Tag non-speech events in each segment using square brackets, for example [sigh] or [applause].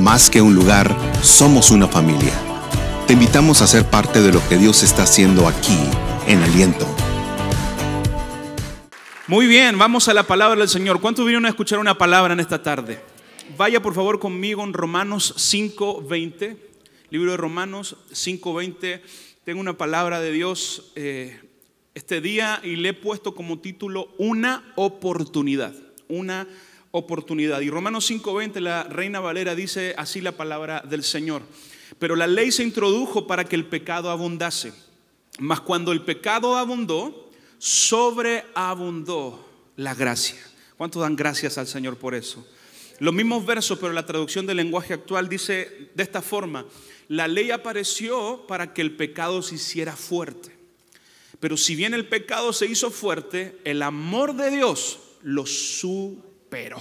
Más que un lugar, somos una familia. Te invitamos a ser parte de lo que Dios está haciendo aquí, en aliento. Muy bien, vamos a la palabra del Señor. ¿Cuántos vinieron a escuchar una palabra en esta tarde? Vaya por favor conmigo en Romanos 5.20, libro de Romanos 5.20. Tengo una palabra de Dios eh, este día y le he puesto como título una oportunidad, una oportunidad oportunidad. Y Romanos 5:20, la Reina Valera dice así la palabra del Señor. Pero la ley se introdujo para que el pecado abundase. Mas cuando el pecado abundó, sobreabundó la gracia. ¿Cuántos dan gracias al Señor por eso? Los mismos versos, pero la traducción del lenguaje actual dice de esta forma, la ley apareció para que el pecado se hiciera fuerte. Pero si bien el pecado se hizo fuerte, el amor de Dios lo su pero,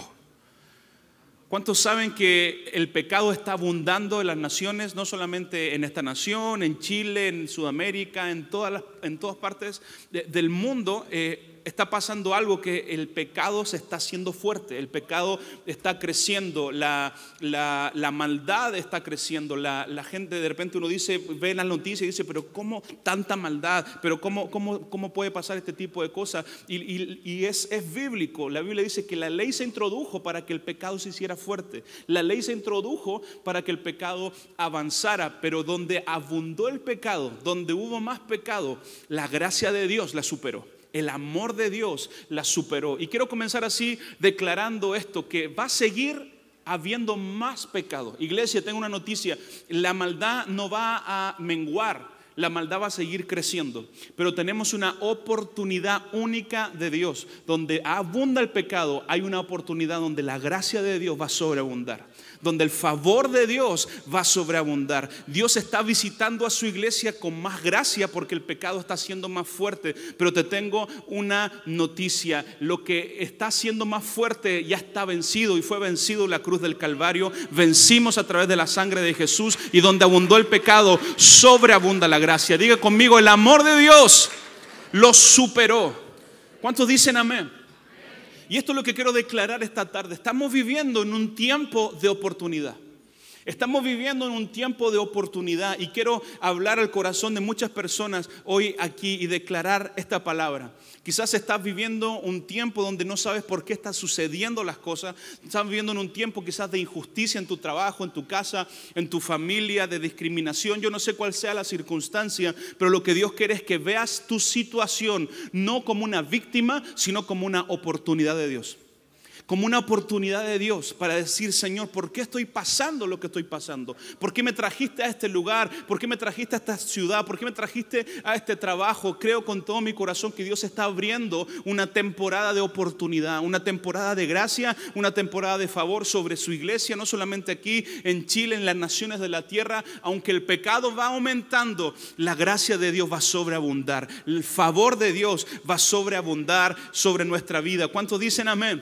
¿Cuántos saben que el pecado está abundando en las naciones, no solamente en esta nación, en Chile, en Sudamérica, en todas, en todas partes del mundo? Eh, está pasando algo que el pecado se está haciendo fuerte, el pecado está creciendo, la, maldad está creciendo, la, gente de repente uno dice, ve las noticias y dice, pero ¿cómo tanta maldad? ¿Pero cómo, cómo, puede pasar este tipo de cosas? Y, es, es bíblico, la Biblia dice que la ley se introdujo para que el pecado se hiciera fuerte, la ley se introdujo para que el pecado avanzara, pero donde abundó el pecado, donde hubo más pecado, la gracia de Dios la superó el amor de Dios la superó. Y quiero comenzar así declarando esto, que va a seguir habiendo más pecado. Iglesia, tengo una noticia, la maldad no va a menguar. La maldad va a seguir creciendo, pero tenemos una oportunidad única de Dios. Donde abunda el pecado, hay una oportunidad donde la gracia de Dios va a sobreabundar donde el favor de Dios va a sobreabundar. Dios está visitando a su iglesia con más gracia porque el pecado está siendo más fuerte. Pero te tengo una noticia, lo que está siendo más fuerte ya está vencido y fue vencido la cruz del Calvario. Vencimos a través de la sangre de Jesús y donde abundó el pecado, sobreabunda la gracia. Diga conmigo, el amor de Dios lo superó. ¿Cuántos dicen amén? Y esto es lo que quiero declarar esta tarde. Estamos viviendo en un tiempo de oportunidad. Estamos viviendo en un tiempo de oportunidad y quiero hablar al corazón de muchas personas hoy aquí y declarar esta palabra. Quizás estás viviendo un tiempo donde no sabes por qué están sucediendo las cosas. Estás viviendo en un tiempo quizás de injusticia en tu trabajo, en tu casa, en tu familia, de discriminación. Yo no sé cuál sea la circunstancia, pero lo que Dios quiere es que veas tu situación no como una víctima, sino como una oportunidad de Dios como una oportunidad de Dios para decir, Señor, ¿por qué estoy pasando lo que estoy pasando? ¿Por qué me trajiste a este lugar? ¿Por qué me trajiste a esta ciudad? ¿Por qué me trajiste a este trabajo? Creo con todo mi corazón que Dios está abriendo una temporada de oportunidad, una temporada de gracia, una temporada de favor sobre su iglesia, no solamente aquí en Chile, en las naciones de la tierra, aunque el pecado va aumentando, la gracia de Dios va a sobreabundar, el favor de Dios va a sobreabundar sobre nuestra vida. ¿Cuántos dicen amén?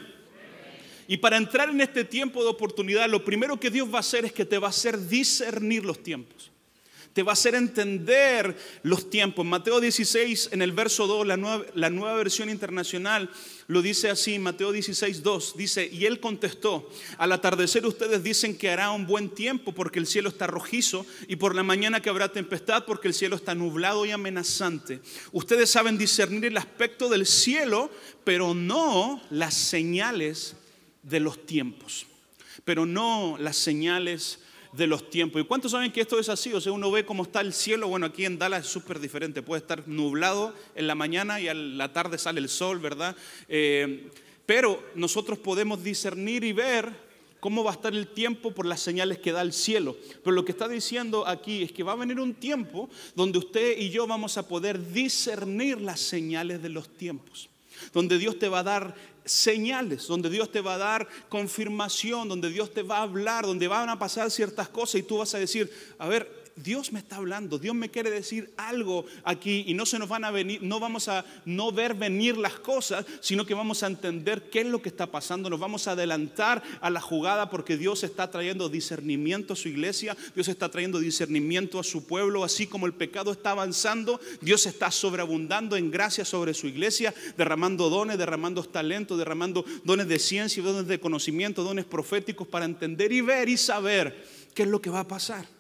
Y para entrar en este tiempo de oportunidad, lo primero que Dios va a hacer es que te va a hacer discernir los tiempos. Te va a hacer entender los tiempos. Mateo 16, en el verso 2, la nueva, la nueva versión internacional, lo dice así, Mateo 16, 2, dice, y él contestó, al atardecer ustedes dicen que hará un buen tiempo porque el cielo está rojizo y por la mañana que habrá tempestad porque el cielo está nublado y amenazante. Ustedes saben discernir el aspecto del cielo, pero no las señales de los tiempos, pero no las señales de los tiempos. ¿Y cuántos saben que esto es así? O sea, uno ve cómo está el cielo. Bueno, aquí en Dallas es súper diferente. Puede estar nublado en la mañana y a la tarde sale el sol, ¿verdad? Eh, pero nosotros podemos discernir y ver cómo va a estar el tiempo por las señales que da el cielo. Pero lo que está diciendo aquí es que va a venir un tiempo donde usted y yo vamos a poder discernir las señales de los tiempos donde Dios te va a dar señales, donde Dios te va a dar confirmación, donde Dios te va a hablar, donde van a pasar ciertas cosas y tú vas a decir, a ver, Dios me está hablando, Dios me quiere decir algo aquí y no se nos van a venir, no vamos a no ver venir las cosas, sino que vamos a entender qué es lo que está pasando, nos vamos a adelantar a la jugada porque Dios está trayendo discernimiento a su iglesia, Dios está trayendo discernimiento a su pueblo, así como el pecado está avanzando, Dios está sobreabundando en gracia sobre su iglesia, derramando dones, derramando talentos, derramando dones de ciencia, dones de conocimiento, dones proféticos para entender y ver y saber qué es lo que va a pasar.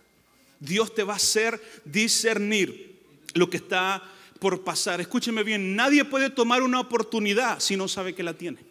Dios te va a hacer discernir lo que está por pasar. Escúcheme bien, nadie puede tomar una oportunidad si no sabe que la tiene.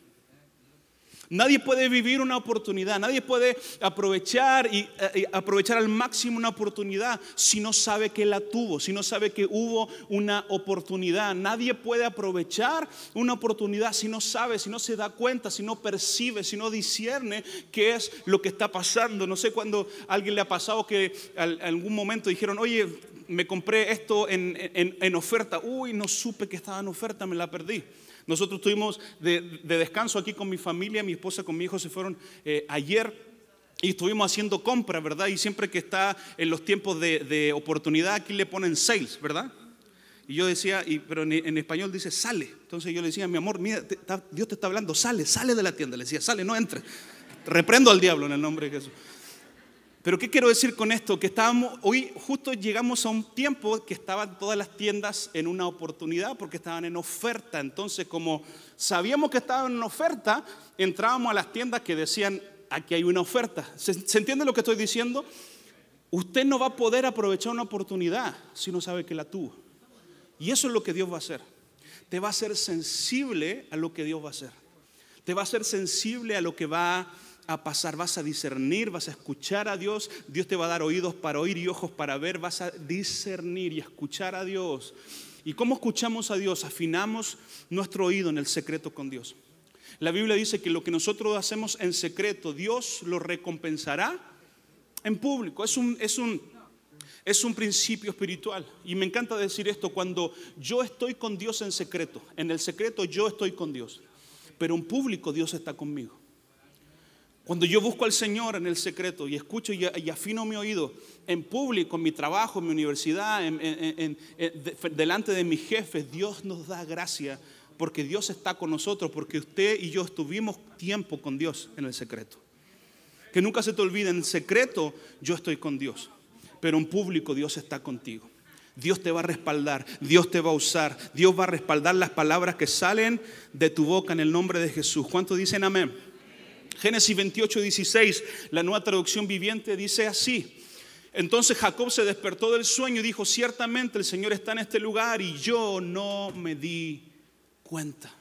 Nadie puede vivir una oportunidad, nadie puede aprovechar eh, y, aprovechar al máximo una oportunidad si no sabe que la tuvo, si no sabe que hubo una oportunidad. Nadie puede aprovechar una oportunidad si no sabe, si no se da cuenta, si no percibe, si no discierne qué es lo que está pasando. No sé cuando a alguien le ha pasado que en algún momento dijeron, oye, me compré esto en, en oferta, uy, no supe que estaba en oferta, me la perdí. Nosotros tuvimos de, descanso aquí con mi familia, mi esposa con mi hijo se fueron eh, ayer y estuvimos haciendo compras, ¿verdad? Y siempre que está en los tiempos de, oportunidad, aquí le ponen sales, ¿verdad? Y yo decía, y, pero en, español dice sale. Entonces yo le decía, mi amor, mira, Dios te está hablando, sale, sale de la tienda. Le decía, sale, no entre. Reprendo al diablo en el nombre de Jesús. Pero ¿qué quiero decir con esto? Que estábamos, hoy justo llegamos a un tiempo que estaban todas las tiendas en una oportunidad porque estaban en oferta. Entonces, como sabíamos que estaban en oferta, entrábamos a las tiendas que decían, aquí hay una oferta. ¿Se, entiende lo que estoy diciendo? Usted no va a poder aprovechar una oportunidad si no sabe que la tuvo. Y eso es lo que Dios va a hacer. Te va a ser sensible a lo que Dios va a hacer. Te va a ser sensible a lo que va a a pasar, vas a discernir, vas a escuchar a Dios, Dios te va a dar oídos para oír y ojos para ver, vas a discernir y escuchar a Dios. ¿Y cómo escuchamos a Dios? Afinamos nuestro oído en el secreto con Dios. La Biblia dice que lo que nosotros hacemos en secreto, Dios lo recompensará en público. Es un, es un, es un principio espiritual. Y me encanta decir esto, cuando yo estoy con Dios en secreto, en el secreto yo estoy con Dios, pero en público Dios está conmigo. Cuando yo busco al Señor en el secreto y escucho y, afino mi oído en público, en mi trabajo, en mi universidad, en, delante de mis jefes, Dios nos da gracia porque Dios está con nosotros, porque usted y yo estuvimos tiempo con Dios en el secreto. Que nunca se te olvide, en secreto yo estoy con Dios, pero en público Dios está contigo. Dios te va a respaldar, Dios te va a usar, Dios va a respaldar las palabras que salen de tu boca en el nombre de Jesús. ¿Cuántos dicen amén? Génesis 28, 16, la nueva traducción viviente dice así. Entonces Jacob se despertó del sueño y dijo, ciertamente el Señor está en este lugar y yo no me di cuenta.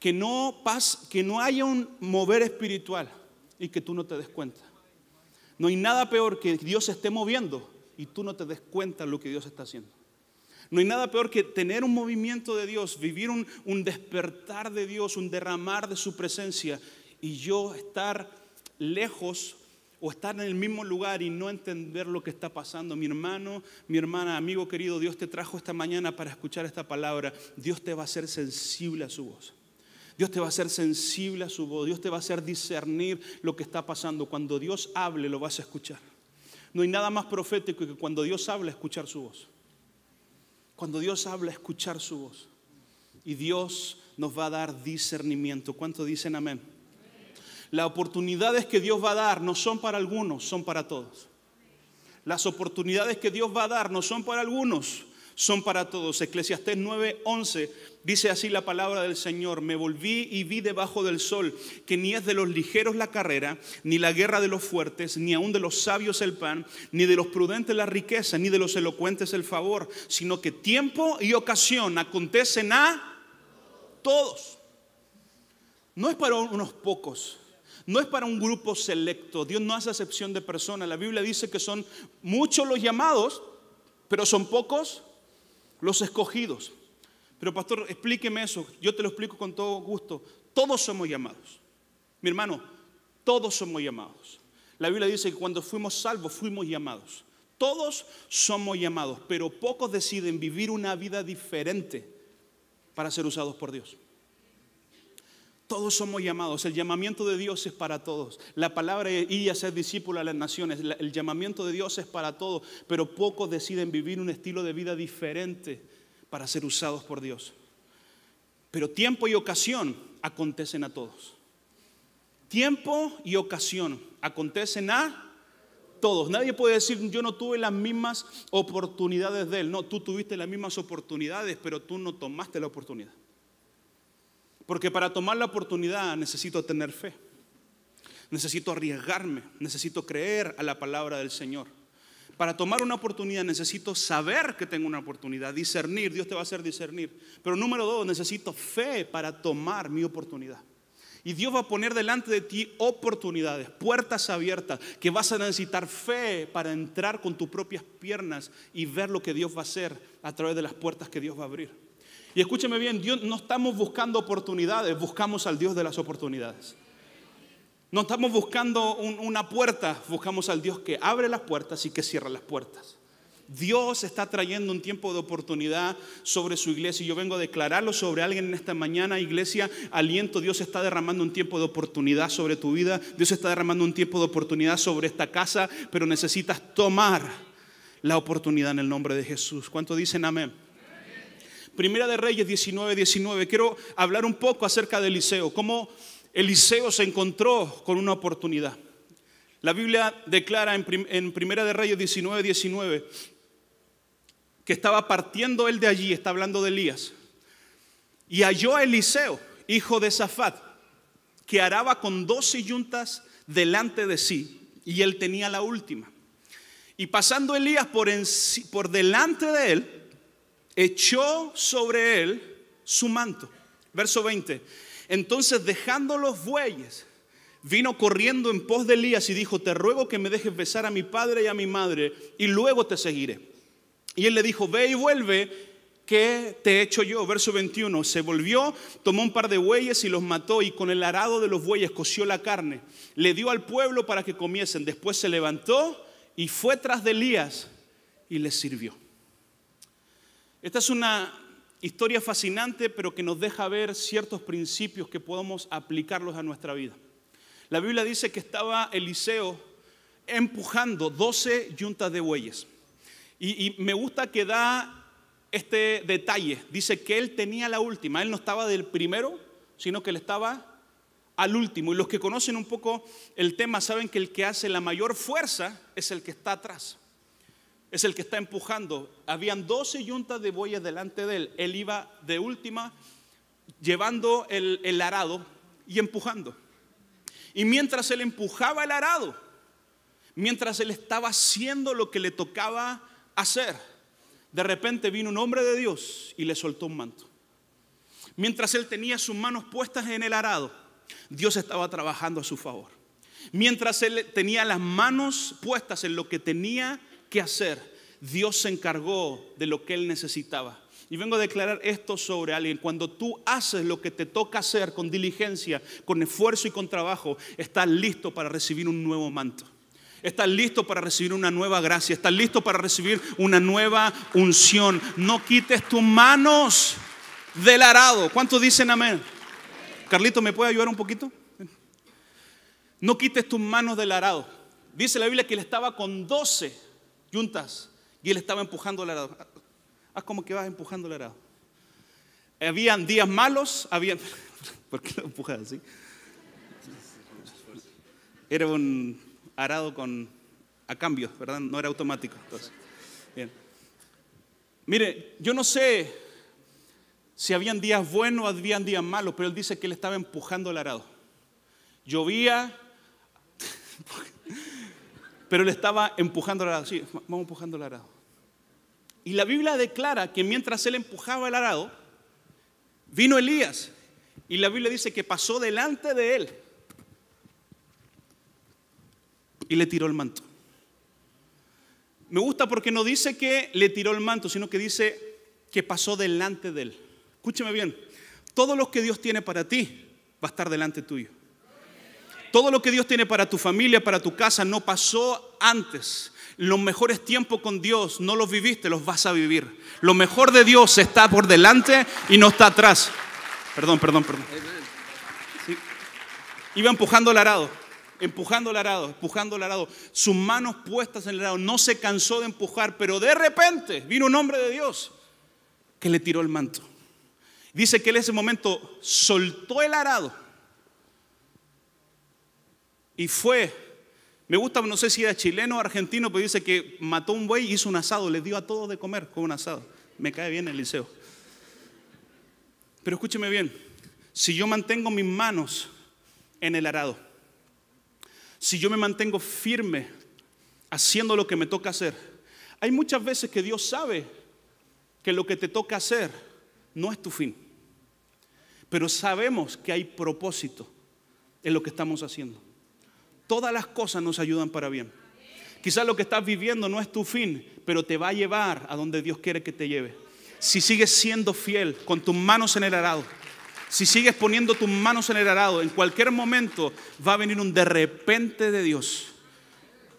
Que no, que no haya un mover espiritual y que tú no te des cuenta. No hay nada peor que Dios esté moviendo y tú no te des cuenta lo que Dios está haciendo. No hay nada peor que tener un movimiento de Dios, vivir un, un despertar de Dios, un derramar de su presencia y yo estar lejos o estar en el mismo lugar y no entender lo que está pasando. Mi hermano, mi hermana, amigo querido, Dios te trajo esta mañana para escuchar esta palabra. Dios te va a ser sensible a su voz. Dios te va a ser sensible a su voz. Dios te va a hacer discernir lo que está pasando. Cuando Dios hable, lo vas a escuchar. No hay nada más profético que cuando Dios habla, escuchar su voz. Cuando Dios habla, escuchar su voz. Y Dios nos va a dar discernimiento. ¿Cuánto dicen amén? Las oportunidades que Dios va a dar no son para algunos, son para todos. Las oportunidades que Dios va a dar no son para algunos, son para todos. Eclesiastés 9:11 dice así la palabra del Señor, me volví y vi debajo del sol que ni es de los ligeros la carrera, ni la guerra de los fuertes, ni aun de los sabios el pan, ni de los prudentes la riqueza, ni de los elocuentes el favor, sino que tiempo y ocasión acontecen a todos. No es para unos pocos, no es para un grupo selecto. Dios no hace excepción de personas. La Biblia dice que son muchos los llamados, pero son pocos los escogidos. Pero pastor, explíqueme eso. Yo te lo explico con todo gusto. Todos somos llamados. Mi hermano, todos somos llamados. La Biblia dice que cuando fuimos salvos, fuimos llamados. Todos somos llamados, pero pocos deciden vivir una vida diferente para ser usados por Dios. Todos somos llamados. El llamamiento de Dios es para todos. La palabra y a ser discípulo a las naciones. El llamamiento de Dios es para todos. Pero pocos deciden vivir un estilo de vida diferente para ser usados por Dios. Pero tiempo y ocasión acontecen a todos. Tiempo y ocasión acontecen a todos. Nadie puede decir, yo no tuve las mismas oportunidades de él. No, tú tuviste las mismas oportunidades, pero tú no tomaste la oportunidad. Porque para tomar la oportunidad necesito tener fe. Necesito arriesgarme, necesito creer a la palabra del Señor. Para tomar una oportunidad necesito saber que tengo una oportunidad, discernir, Dios te va a hacer discernir. Pero número dos, necesito fe para tomar mi oportunidad. Y Dios va a poner delante de ti oportunidades, puertas abiertas, que vas a necesitar fe para entrar con tus propias piernas y ver lo que Dios va a hacer a través de las puertas que Dios va a abrir. Y escúcheme bien, Dios, no estamos buscando oportunidades, buscamos al Dios de las oportunidades. No estamos buscando una puerta, buscamos al Dios que abre las puertas y que cierra las puertas. Dios está trayendo un tiempo de oportunidad sobre su iglesia y yo vengo a declararlo sobre alguien en esta mañana, iglesia, aliento, Dios está derramando un tiempo de oportunidad sobre tu vida, Dios está derramando un tiempo de oportunidad sobre esta casa, pero necesitas tomar la oportunidad en el nombre de Jesús. ¿Cuánto dicen amén? Primera de Reyes 19, 19. Quiero hablar un poco acerca de Eliseo, cómo Eliseo se encontró con una oportunidad. La Biblia declara en, Primera de Reyes 19, 19 que estaba partiendo él de allí, está hablando de Elías, y halló a Eliseo, hijo de Safat, que araba con dos yuntas delante de sí, y él tenía la última. Y pasando Elías por delante de él, echó sobre él su manto. Verso 20. Entonces dejando los bueyes, vino corriendo en pos de Elías y dijo, te ruego que me dejes besar a mi padre y a mi madre y luego te seguiré. Y él le dijo, ve y vuelve, Que te he hecho yo? Verso 21, se volvió, tomó un par de bueyes y los mató y con el arado de los bueyes coció la carne, le dio al pueblo para que comiesen, después se levantó y fue tras de Elías y le sirvió. Esta es una historia fascinante, pero que nos deja ver ciertos principios que podemos aplicarlos a nuestra vida. La Biblia dice que estaba Eliseo empujando 12 yuntas de bueyes. Y, y, me gusta que da este detalle. Dice que él tenía la última. Él no estaba del primero, sino que él estaba al último. Y los que conocen un poco el tema saben que el que hace la mayor fuerza es el que está atrás es el que está empujando. Habían 12 yuntas de bueyes delante de él. Él iba de última llevando el, el arado y empujando. Y mientras él empujaba el arado, mientras él estaba haciendo lo que le tocaba hacer, de repente vino un hombre de Dios y le soltó un manto. Mientras él tenía sus manos puestas en el arado, Dios estaba trabajando a su favor. Mientras él tenía las manos puestas en lo que tenía qué hacer, Dios se encargó de lo que él necesitaba. Y vengo a declarar esto sobre alguien. Cuando tú haces lo que te toca hacer con diligencia, con esfuerzo y con trabajo, estás listo para recibir un nuevo manto. Estás listo para recibir una nueva gracia. Estás listo para recibir una nueva unción. No quites tus manos del arado. ¿Cuántos dicen amén? Carlito, ¿me puede ayudar un poquito? No quites tus manos del arado. Dice la Biblia que él estaba con doce Juntas y él estaba empujando el arado. Haz como que vas empujando el arado. Habían días malos, habían... [laughs] ¿Por qué lo empujas así? Era un arado con a cambio, ¿verdad? No era automático. Mire, yo no sé si habían días buenos o habían días malos, pero él dice que él estaba empujando el arado. Llovía, [laughs] pero él estaba empujando el arado. Sí, vamos empujando el arado. Y la Biblia declara que mientras él empujaba el arado, vino Elías. Y la Biblia dice que pasó delante de él y le tiró el manto. Me gusta porque no dice que le tiró el manto, sino que dice que pasó delante de él. Escúcheme bien, todo lo que Dios tiene para ti va a estar delante tuyo todo lo que Dios tiene para tu familia, para tu casa, no pasó antes. Los mejores tiempos con Dios no los viviste, los vas a vivir. Lo mejor de Dios está por delante y no está atrás. Perdón, perdón, perdón. Iba empujando el arado, empujando el arado, empujando el arado. Sus manos puestas en el arado. No se cansó de empujar, pero de repente vino un hombre de Dios que le tiró el manto. Dice que en ese momento soltó el arado y fue. Me gusta, no sé si era chileno o argentino, pero dice que mató un buey y hizo un asado, le dio a todos de comer con un asado. Me cae bien el liceo. Pero escúcheme bien, si yo mantengo mis manos en el arado, si yo me mantengo firme haciendo lo que me toca hacer, hay muchas veces que Dios sabe que lo que te toca hacer no es tu fin, pero sabemos que hay propósito en lo que estamos haciendo. Todas las cosas nos ayudan para bien. Quizás lo que estás viviendo no es tu fin, pero te va a llevar a donde Dios quiere que te lleve. Si sigues siendo fiel con tus manos en el arado, si sigues poniendo tus manos en el arado, en cualquier momento va a venir un de repente de Dios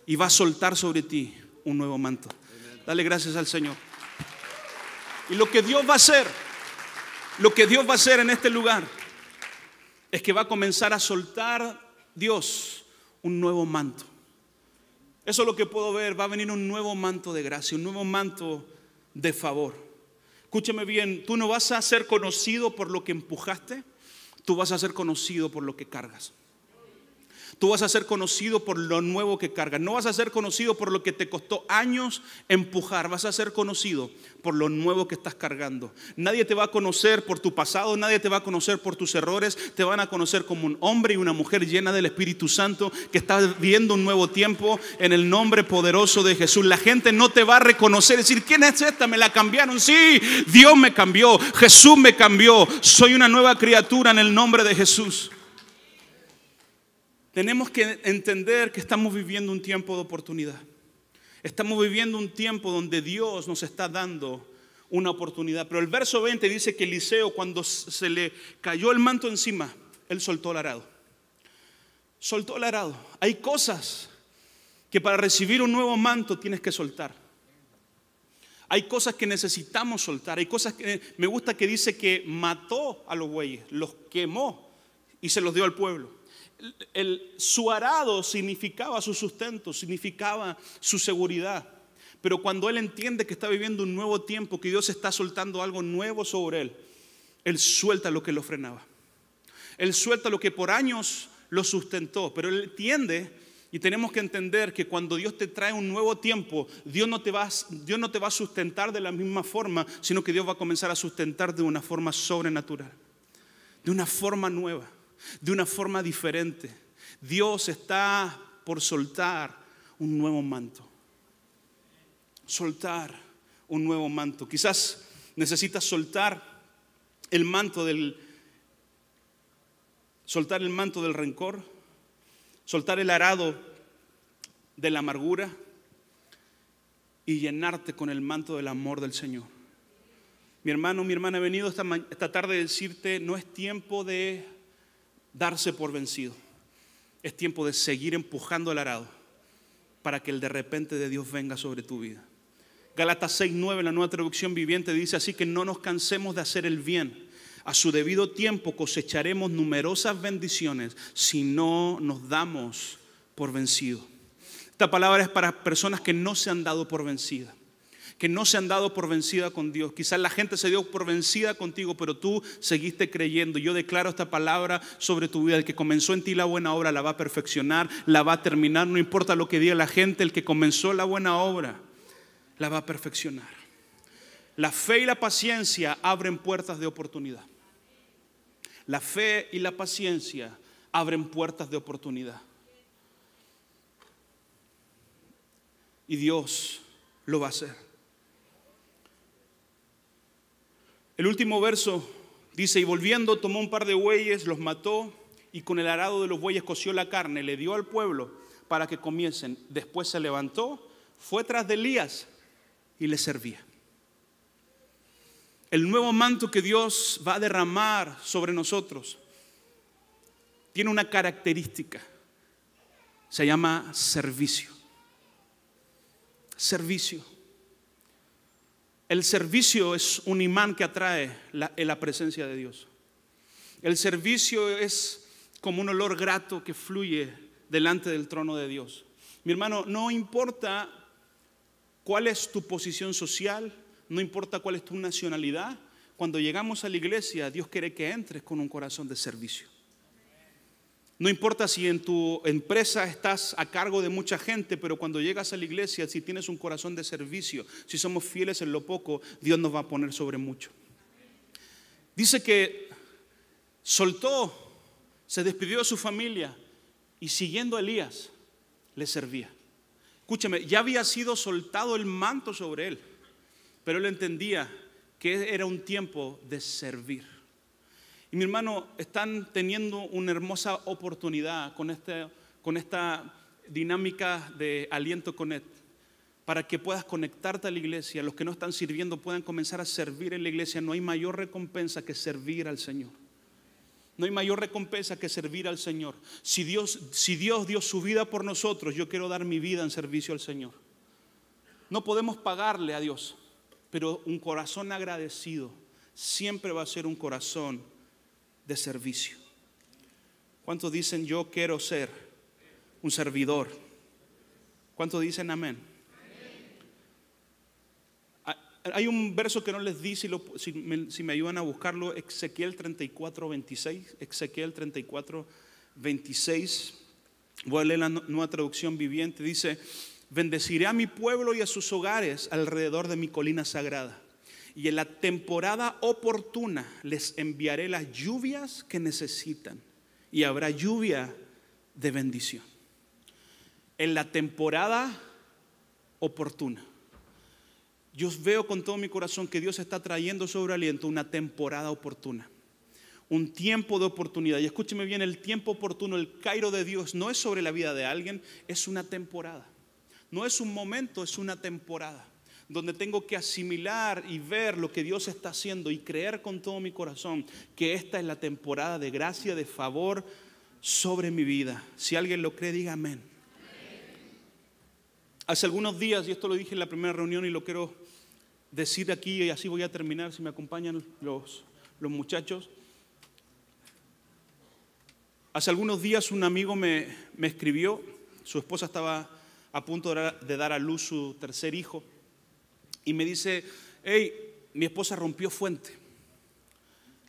y va a soltar sobre ti un nuevo manto. Dale gracias al Señor. Y lo que Dios va a hacer, lo que Dios va a hacer en este lugar, es que va a comenzar a soltar Dios un nuevo manto. Eso es lo que puedo ver, va a venir un nuevo manto de gracia, un nuevo manto de favor. Escúchame bien, tú no vas a ser conocido por lo que empujaste, tú vas a ser conocido por lo que cargas. Tú vas a ser conocido por lo nuevo que cargas. No vas a ser conocido por lo que te costó años empujar. Vas a ser conocido por lo nuevo que estás cargando. Nadie te va a conocer por tu pasado. Nadie te va a conocer por tus errores. Te van a conocer como un hombre y una mujer llena del Espíritu Santo que está viviendo un nuevo tiempo en el nombre poderoso de Jesús. La gente no te va a reconocer. Decir, ¿quién es esta? Me la cambiaron. Sí, Dios me cambió. Jesús me cambió. Soy una nueva criatura en el nombre de Jesús tenemos que entender que estamos viviendo un tiempo de oportunidad. Estamos viviendo un tiempo donde Dios nos está dando una oportunidad. Pero el verso 20 dice que Eliseo, cuando se le cayó el manto encima, él soltó el arado. Soltó el arado. Hay cosas que para recibir un nuevo manto tienes que soltar. Hay cosas que necesitamos soltar. Hay cosas que me gusta que dice que mató a los bueyes, los quemó y se los dio al pueblo el, su arado significaba su sustento, significaba su seguridad. Pero cuando él entiende que está viviendo un nuevo tiempo, que Dios está soltando algo nuevo sobre él, él suelta lo que lo frenaba. Él suelta lo que por años lo sustentó, pero él entiende y tenemos que entender que cuando Dios te trae un nuevo tiempo, Dios Dios no te va a sustentar de la misma forma, sino que Dios va a comenzar a sustentar de una forma sobrenatural, de una forma nueva de una forma diferente. Dios está por soltar un nuevo manto. Soltar un nuevo manto. Quizás necesitas soltar el manto del soltar el manto del rencor, soltar el arado de la amargura y llenarte con el manto del amor del Señor. Mi hermano, mi hermana, he venido esta, esta tarde a decirte, no es tiempo de darse por vencido. Es tiempo de seguir empujando el arado para que el de repente de Dios venga sobre tu vida. Galatas 6.9, la nueva traducción viviente, dice así que no nos cansemos de hacer el bien. A su debido tiempo cosecharemos numerosas bendiciones si no nos damos por vencido. Esta palabra es para personas que no se han dado por vencidas que no se han dado por vencida con Dios. Quizás la gente se dio por vencida contigo, pero tú seguiste creyendo. Yo declaro esta palabra sobre tu vida. El que comenzó en ti la buena obra la va a perfeccionar, la va a terminar. No importa lo que diga la gente, el que comenzó la buena obra la va a perfeccionar. La fe y la paciencia abren puertas de oportunidad. La fe y la paciencia abren puertas de oportunidad. Y Dios lo va a hacer. El último verso dice, y volviendo tomó un par de bueyes, los mató y con el arado de los bueyes coció la carne, le dio al pueblo para que comiesen. Después se levantó, fue tras de Elías y le servía. El nuevo manto que Dios va a derramar sobre nosotros tiene una característica, se llama servicio. Servicio. El servicio es un imán que atrae la, la presencia de Dios. El servicio es como un olor grato que fluye delante del trono de Dios. Mi hermano, no importa cuál es tu posición social, no importa cuál es tu nacionalidad, cuando llegamos a la iglesia, Dios quiere que entres con un corazón de servicio. No importa si en tu empresa estás a cargo de mucha gente, pero cuando llegas a la iglesia, si tienes un corazón de servicio, si somos fieles en lo poco, Dios nos va a poner sobre mucho. Dice que soltó, se despidió de su familia y siguiendo a Elías le servía. Escúchame, ya había sido soltado el manto sobre él, pero él entendía que era un tiempo de servir. Y mi hermano, están teniendo una hermosa oportunidad este, con, esta dinámica de aliento connect para que puedas conectarte a la iglesia. Los que no están sirviendo puedan comenzar a servir en la iglesia. No hay mayor recompensa que servir al Señor. No hay mayor recompensa que servir al Señor. Si Dios, si Dios dio su vida por nosotros, yo quiero dar mi vida en servicio al Señor. No podemos pagarle a Dios, pero un corazón agradecido siempre va a ser un corazón de servicio. ¿Cuántos dicen yo quiero ser un servidor? ¿Cuántos dicen amén? Hay un verso que no les di, si, si, me, si, me, ayudan a buscarlo, Ezequiel 34, 26. Ezequiel 34, 26. Voy a leer la nueva traducción viviente. Dice, bendeciré a mi pueblo y a sus hogares alrededor de mi colina sagrada y en la temporada oportuna les enviaré las lluvias que necesitan y habrá lluvia de bendición. En la temporada oportuna. Yo veo con todo mi corazón que Dios está trayendo sobre aliento una temporada oportuna, un tiempo de oportunidad. Y escúcheme bien, el tiempo oportuno, el Cairo de Dios, no es sobre la vida de alguien, es una temporada. No es un momento, es una temporada donde tengo que asimilar y ver lo que Dios está haciendo y creer con todo mi corazón que esta es la temporada de gracia, de favor sobre mi vida. Si alguien lo cree, diga amén. Hace algunos días, y esto lo dije en la primera reunión y lo quiero decir aquí, y así voy a terminar, si me acompañan los, los muchachos. Hace algunos días un amigo me escribió, su esposa estaba a punto de dar a luz su tercer hijo y me dice, hey, mi esposa rompió fuente.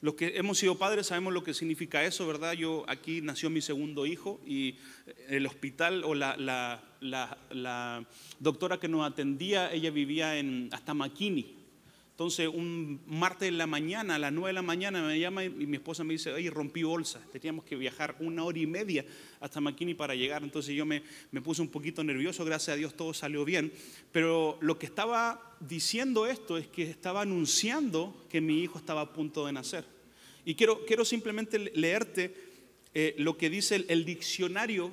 Los que hemos sido padres sabemos lo que significa eso, ¿verdad? Yo aquí nació mi segundo hijo y el hospital o la, doctora que nos atendía, ella vivía en hasta Makini, entonces, un martes en la mañana, a las 9 de la mañana, me llama y mi esposa me dice, oye, rompí bolsa. Teníamos que viajar una hora y media hasta McKinney para llegar. Entonces yo me, puse un poquito nervioso, gracias a Dios todo salió bien. Pero lo que estaba diciendo esto es que estaba anunciando que mi hijo estaba a punto de nacer. Y quiero, quiero simplemente leerte eh, lo que dice el, diccionario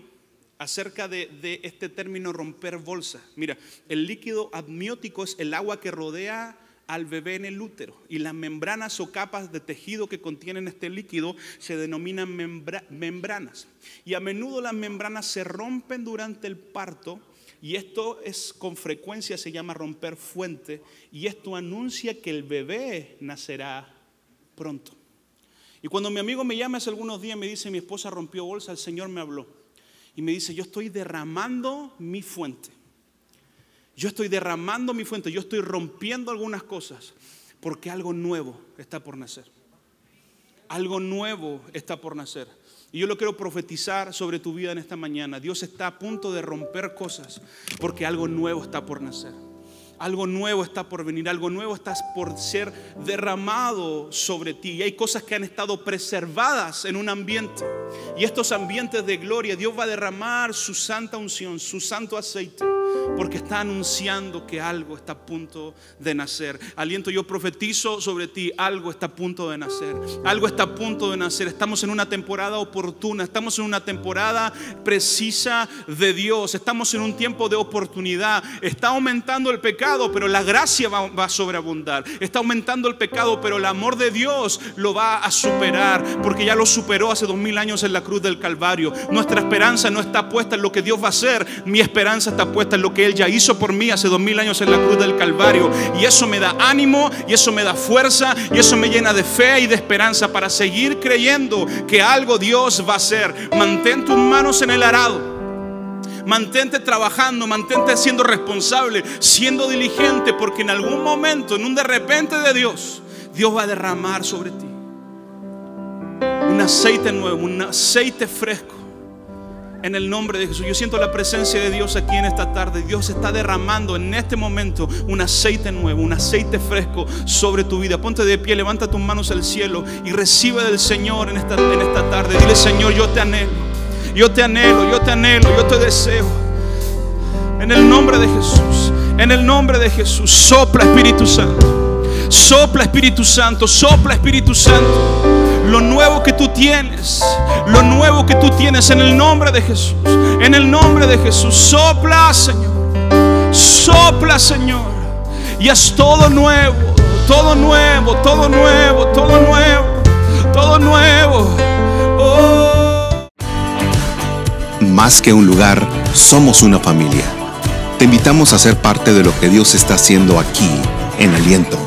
acerca de, de este término romper bolsa. Mira, el líquido amniótico es el agua que rodea al bebé en el útero. Y las membranas o capas de tejido que contienen este líquido se denominan membranas. Y a menudo las membranas se rompen durante el parto y esto es con frecuencia se llama romper fuente y esto anuncia que el bebé nacerá pronto. Y cuando mi amigo me llama hace algunos días me dice, "Mi esposa rompió bolsa, el Señor me habló." Y me dice, "Yo estoy derramando mi fuente." Yo estoy derramando mi fuente, yo estoy rompiendo algunas cosas porque algo nuevo está por nacer. Algo nuevo está por nacer. Y yo lo quiero profetizar sobre tu vida en esta mañana. Dios está a punto de romper cosas porque algo nuevo está por nacer. Algo nuevo está por venir, algo nuevo está por ser derramado sobre ti. Y hay cosas que han estado preservadas en un ambiente. Y estos ambientes de gloria, Dios va a derramar su santa unción, su santo aceite porque está anunciando que algo está a punto de nacer. Aliento, yo profetizo sobre ti, algo está a punto de nacer, algo está a punto de nacer. Estamos en una temporada oportuna, estamos en una temporada precisa de Dios, estamos en un tiempo de oportunidad. Está aumentando el pecado, pero la gracia va, a sobreabundar. Está aumentando el pecado, pero el amor de Dios lo va a superar, porque ya lo superó hace dos mil años en la cruz del Calvario. Nuestra esperanza no está puesta en lo que Dios va a hacer, mi esperanza está puesta en lo que Él ya hizo por mí hace dos mil años en la cruz del Calvario. Y eso me da ánimo, y eso me da fuerza, y eso me llena de fe y de esperanza para seguir creyendo que algo Dios va a hacer. Mantén tus manos en el arado. Mantente trabajando, mantente siendo responsable, siendo diligente, porque en algún momento, en un de repente de Dios, Dios va a derramar sobre ti un aceite nuevo, un aceite fresco en el nombre de Jesús, yo siento la presencia de Dios aquí en esta tarde. Dios está derramando en este momento un aceite nuevo, un aceite fresco sobre tu vida. Ponte de pie, levanta tus manos al cielo y recibe del Señor en esta, en esta tarde. Dile, Señor, yo te anhelo, yo te anhelo, yo te anhelo, yo te deseo. En el nombre de Jesús, en el nombre de Jesús, sopla Espíritu Santo. Sopla Espíritu Santo, sopla Espíritu Santo. Lo nuevo que tú tienes, lo nuevo que tú tienes en el nombre de Jesús, en el nombre de Jesús. Sopla, Señor. Sopla, Señor. Y haz todo nuevo, todo nuevo, todo nuevo, todo nuevo, todo nuevo. Oh. Más que un lugar, somos una familia. Te invitamos a ser parte de lo que Dios está haciendo aquí en Aliento.